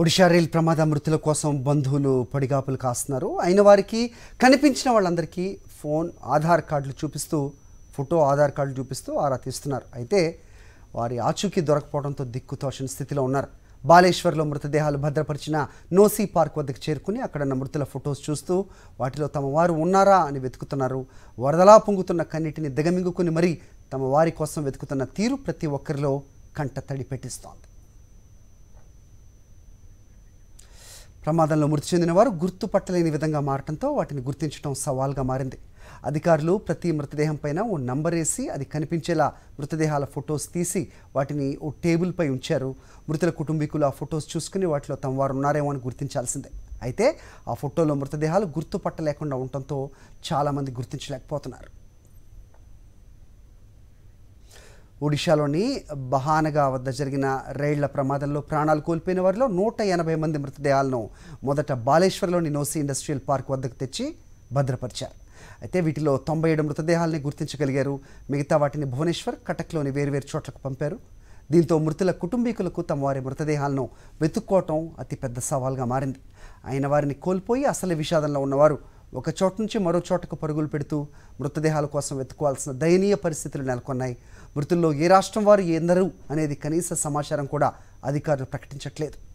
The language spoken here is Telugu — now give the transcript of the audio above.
ఒడిషా రైల్ ప్రమాద మృతుల కోసం బంధువులు పడిగాపులు కాస్తున్నారు అయిన వారికి కనిపించిన వాళ్ళందరికీ ఫోన్ ఆధార్ కార్డులు చూపిస్తూ ఫోటో ఆధార్ కార్డులు చూపిస్తూ ఆరా తీస్తున్నారు అయితే వారి ఆచూకీ దొరకపోవడంతో దిక్కుతోషని స్థితిలో ఉన్నారు బాలేశ్వర్లో మృతదేహాలు భద్రపరిచిన నోసీ పార్క్ వద్దకు చేరుకుని అక్కడున్న మృతుల ఫొటోస్ చూస్తూ వాటిలో తమ వారు ఉన్నారా అని వెతుకుతున్నారు వరదలా పొంగుతున్న కన్నిటిని దిగమింగుకుని మరీ తమ వారి కోసం వెతుకుతున్న తీరు ప్రతి ఒక్కరిలో కంట తడి పెట్టిస్తోంది ప్రమాదంలో మృతి చెందినవారు గుర్తుపట్టలేని విధంగా మారటంతో వాటిని గుర్తించడం సవాల్గా మారింది అధికారులు ప్రతి మృతదేహం పైన ఓ నంబర్ వేసి అది కనిపించేలా మృతదేహాల ఫొటోస్ తీసి వాటిని ఓ టేబుల్పై ఉంచారు మృతుల కుటుంబీకులు ఆ ఫొటోస్ చూసుకుని వాటిలో తమ వారు ఉన్నారేమో అని గుర్తించాల్సిందే అయితే ఆ ఫోటోలో మృతదేహాలు గుర్తుపట్టలేకుండా ఉండటంతో చాలామంది గుర్తించలేకపోతున్నారు ఒడిశాలోని బహానగా వద్ద జరిగిన రైళ్ల ప్రమాదంలో ప్రాణాలు కోల్పోయిన వారిలో నూట ఎనభై మంది మృతదేహాలను మొదట బాలేశ్వర్లోని నోసి ఇండస్ట్రియల్ పార్క్ వద్దకు తెచ్చి భద్రపరిచారు అయితే వీటిలో తొంభై ఏడు మృతదేహాలని గుర్తించగలిగారు మిగతా వాటిని భువనేశ్వర్ కటక్లోని వేరువేరు చోట్లకు పంపారు దీంతో మృతుల కుటుంబీకులకు తమ వారి మృతదేహాలను వెతుక్కోవటం అతిపెద్ద సవాల్గా మారింది అయిన వారిని కోల్పోయి అసలు విషాదంలో ఉన్నవారు ఒక చోట నుంచి మరో చోటకు పరుగులు పెడుతూ మృతదేహాల కోసం వెతుకోవాల్సిన దయనీయ పరిస్థితులు నెలకొన్నాయి మృతుల్లో ఏ రాష్ట్రం వారు ఎందరు అనేది కనీస సమాచారం కూడా అధికారులు ప్రకటించట్లేదు